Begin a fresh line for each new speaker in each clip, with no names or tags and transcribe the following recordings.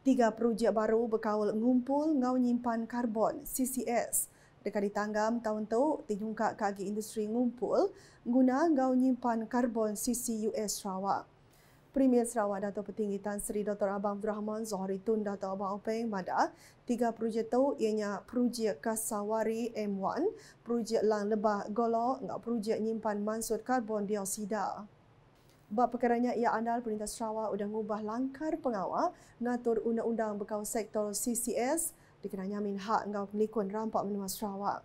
Tiga projek baru berkawal ngumpul ngau nyimpan karbon CCS. Dekat ditanggam tahun tu, tinjungka kaki industri ngumpul guna ngau nyimpan karbon CCUS Sarawak. Premier Sarawak Dato' Petinggi Tan Sri Dr. Abang Abdul Rahman Zohri Tun Dato' Abang Openg Mada, tiga projek tu ianya projek Kasawari M1, projek Lang Lebah Golok dan projek nyimpan mansut karbon dioksida perkara ini, ia andal Perintah Sarawak sudah mengubah langkar pengawal mengatur undang-undang berkawal sektor CCS dikenanya min hak engkau pelikun rampak menua Sarawak.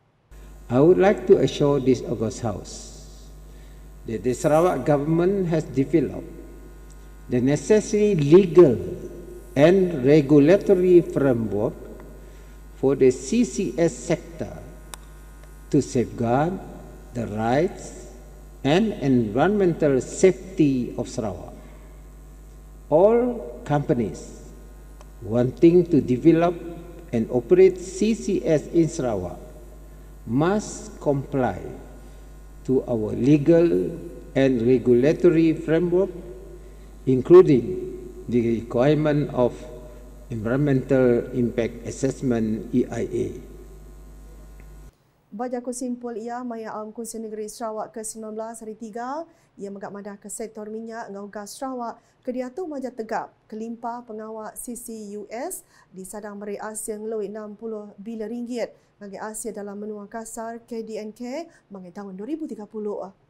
I would like to assure this August House that the Sarawak government has developed the necessary legal and regulatory framework for the CCS sector to safeguard the rights and environmental safety of Sarawak. All companies wanting to develop and operate CCS in Sarawak must comply to our legal and regulatory framework, including the requirement of Environmental Impact Assessment EIA.
Baja ku simpul ia maya am ku senegeri Sarawak ke 19 hari tiga ia megak mada ke sektor minyak ngau gas Sarawak ke dia tu maja tegap kelimpa pengawak CCUS di sadang meri Asia ngeloi 60 bilion ringgit bagi Asia dalam menua kasar KDNK mangai tahun 2030